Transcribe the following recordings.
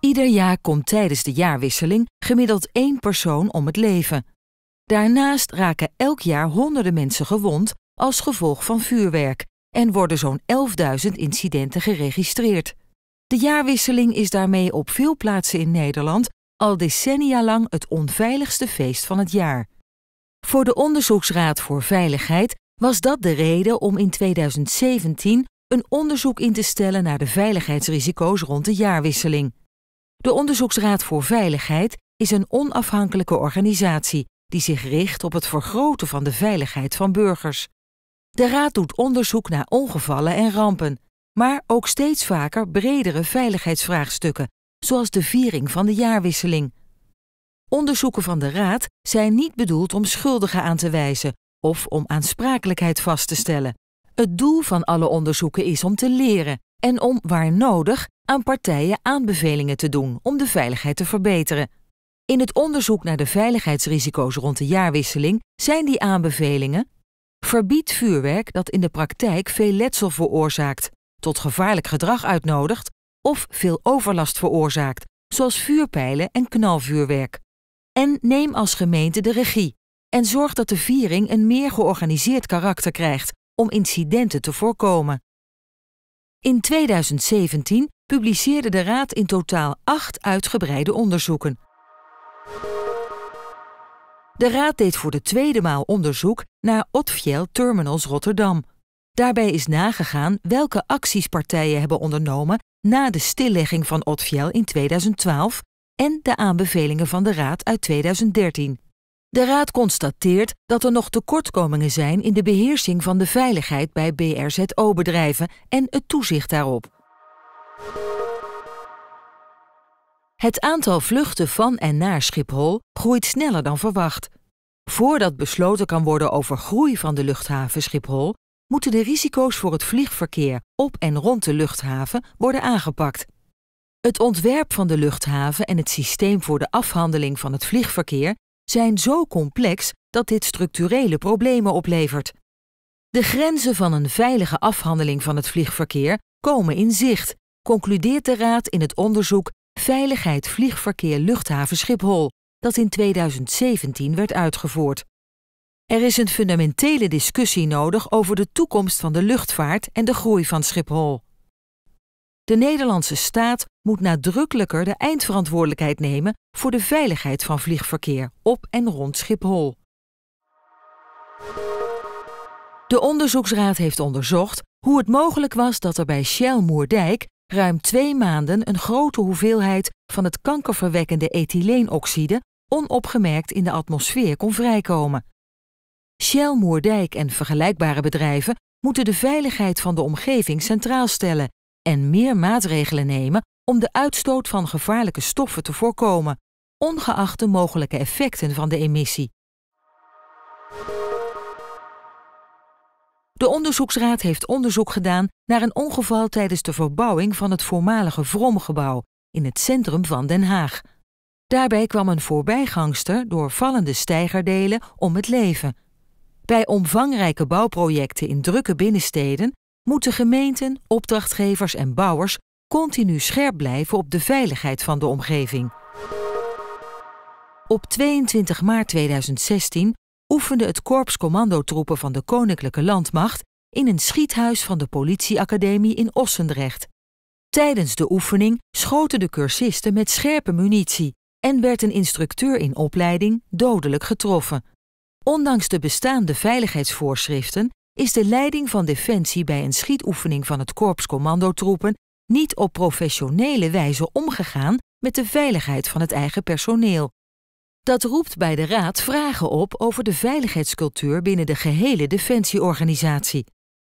Ieder jaar komt tijdens de jaarwisseling gemiddeld één persoon om het leven. Daarnaast raken elk jaar honderden mensen gewond als gevolg van vuurwerk en worden zo'n 11.000 incidenten geregistreerd. De jaarwisseling is daarmee op veel plaatsen in Nederland al decennia lang het onveiligste feest van het jaar. Voor de Onderzoeksraad voor Veiligheid was dat de reden om in 2017 een onderzoek in te stellen naar de veiligheidsrisico's rond de jaarwisseling. De Onderzoeksraad voor Veiligheid is een onafhankelijke organisatie die zich richt op het vergroten van de veiligheid van burgers. De Raad doet onderzoek naar ongevallen en rampen, maar ook steeds vaker bredere veiligheidsvraagstukken, zoals de viering van de jaarwisseling. Onderzoeken van de Raad zijn niet bedoeld om schuldigen aan te wijzen of om aansprakelijkheid vast te stellen. Het doel van alle onderzoeken is om te leren en om, waar nodig, aan partijen aanbevelingen te doen om de veiligheid te verbeteren. In het onderzoek naar de veiligheidsrisico's rond de jaarwisseling zijn die aanbevelingen: verbied vuurwerk dat in de praktijk veel letsel veroorzaakt, tot gevaarlijk gedrag uitnodigt of veel overlast veroorzaakt, zoals vuurpijlen en knalvuurwerk. En neem als gemeente de regie en zorg dat de viering een meer georganiseerd karakter krijgt, om incidenten te voorkomen. In 2017 publiceerde de Raad in totaal acht uitgebreide onderzoeken. De Raad deed voor de tweede maal onderzoek naar Otfiel Terminals Rotterdam. Daarbij is nagegaan welke acties partijen hebben ondernomen na de stillegging van Otfiel in 2012 en de aanbevelingen van de Raad uit 2013. De Raad constateert dat er nog tekortkomingen zijn in de beheersing van de veiligheid bij BRZO-bedrijven en het toezicht daarop. Het aantal vluchten van en naar Schiphol groeit sneller dan verwacht. Voordat besloten kan worden over groei van de luchthaven Schiphol, moeten de risico's voor het vliegverkeer op en rond de luchthaven worden aangepakt. Het ontwerp van de luchthaven en het systeem voor de afhandeling van het vliegverkeer zijn zo complex dat dit structurele problemen oplevert. De grenzen van een veilige afhandeling van het vliegverkeer komen in zicht, concludeert de Raad in het onderzoek Veiligheid Vliegverkeer Luchthaven Schiphol, dat in 2017 werd uitgevoerd. Er is een fundamentele discussie nodig over de toekomst van de luchtvaart en de groei van Schiphol. De Nederlandse staat moet nadrukkelijker de eindverantwoordelijkheid nemen voor de veiligheid van vliegverkeer op en rond Schiphol. De onderzoeksraad heeft onderzocht hoe het mogelijk was dat er bij Shell Moerdijk ruim twee maanden een grote hoeveelheid van het kankerverwekkende ethyleenoxide onopgemerkt in de atmosfeer kon vrijkomen. Shell Moerdijk en vergelijkbare bedrijven moeten de veiligheid van de omgeving centraal stellen en meer maatregelen nemen om de uitstoot van gevaarlijke stoffen te voorkomen, ongeacht de mogelijke effecten van de emissie. De onderzoeksraad heeft onderzoek gedaan naar een ongeval tijdens de verbouwing van het voormalige Vromgebouw in het centrum van Den Haag. Daarbij kwam een voorbijgangster door vallende stijgerdelen om het leven. Bij omvangrijke bouwprojecten in drukke binnensteden moeten gemeenten, opdrachtgevers en bouwers continu scherp blijven op de veiligheid van de omgeving. Op 22 maart 2016 oefende het Korps Commandotroepen van de Koninklijke Landmacht in een schiethuis van de politieacademie in Ossendrecht. Tijdens de oefening schoten de cursisten met scherpe munitie en werd een instructeur in opleiding dodelijk getroffen. Ondanks de bestaande veiligheidsvoorschriften is de leiding van Defensie bij een schietoefening van het Korps Commandotroepen niet op professionele wijze omgegaan met de veiligheid van het eigen personeel. Dat roept bij de Raad vragen op over de veiligheidscultuur binnen de gehele Defensieorganisatie.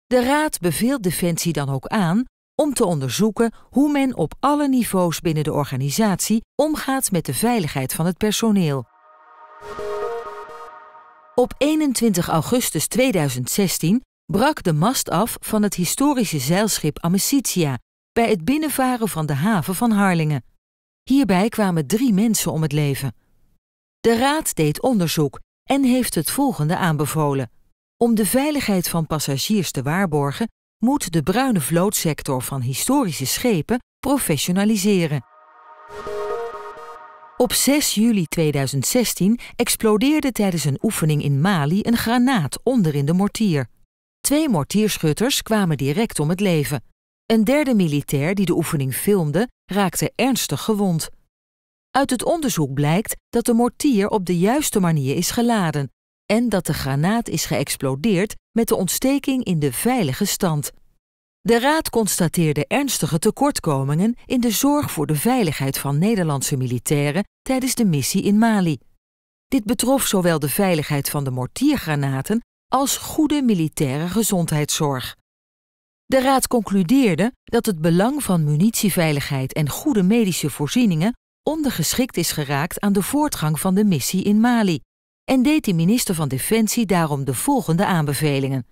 De Raad beveelt Defensie dan ook aan om te onderzoeken hoe men op alle niveaus binnen de organisatie omgaat met de veiligheid van het personeel. Op 21 augustus 2016 brak de mast af van het historische zeilschip Amicitia bij het binnenvaren van de haven van Harlingen. Hierbij kwamen drie mensen om het leven. De raad deed onderzoek en heeft het volgende aanbevolen. Om de veiligheid van passagiers te waarborgen, moet de bruine vlootsector van historische schepen professionaliseren. Op 6 juli 2016 explodeerde tijdens een oefening in Mali een granaat onder in de mortier. Twee mortierschutters kwamen direct om het leven. Een derde militair die de oefening filmde raakte ernstig gewond. Uit het onderzoek blijkt dat de mortier op de juiste manier is geladen en dat de granaat is geëxplodeerd met de ontsteking in de veilige stand. De Raad constateerde ernstige tekortkomingen in de zorg voor de veiligheid van Nederlandse militairen tijdens de missie in Mali. Dit betrof zowel de veiligheid van de mortiergranaten als goede militaire gezondheidszorg. De Raad concludeerde dat het belang van munitieveiligheid en goede medische voorzieningen ondergeschikt is geraakt aan de voortgang van de missie in Mali en deed de minister van Defensie daarom de volgende aanbevelingen.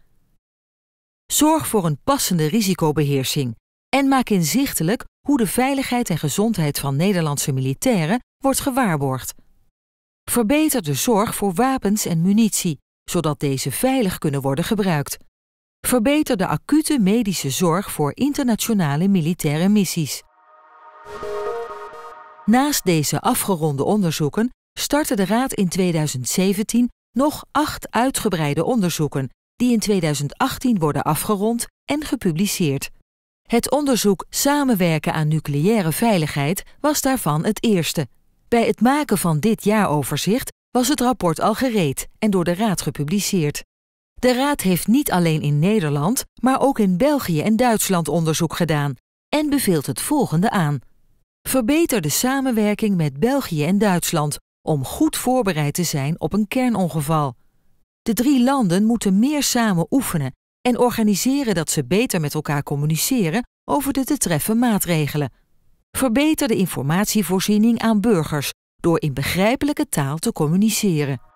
Zorg voor een passende risicobeheersing en maak inzichtelijk hoe de veiligheid en gezondheid van Nederlandse militairen wordt gewaarborgd. Verbeter de zorg voor wapens en munitie, zodat deze veilig kunnen worden gebruikt. Verbeter de acute medische zorg voor internationale militaire missies. Naast deze afgeronde onderzoeken startte de Raad in 2017 nog acht uitgebreide onderzoeken die in 2018 worden afgerond en gepubliceerd. Het onderzoek Samenwerken aan nucleaire veiligheid was daarvan het eerste. Bij het maken van dit jaaroverzicht was het rapport al gereed en door de Raad gepubliceerd. De Raad heeft niet alleen in Nederland, maar ook in België en Duitsland onderzoek gedaan en beveelt het volgende aan. Verbeter de samenwerking met België en Duitsland om goed voorbereid te zijn op een kernongeval. De drie landen moeten meer samen oefenen en organiseren dat ze beter met elkaar communiceren over de te treffen maatregelen. Verbeter de informatievoorziening aan burgers door in begrijpelijke taal te communiceren.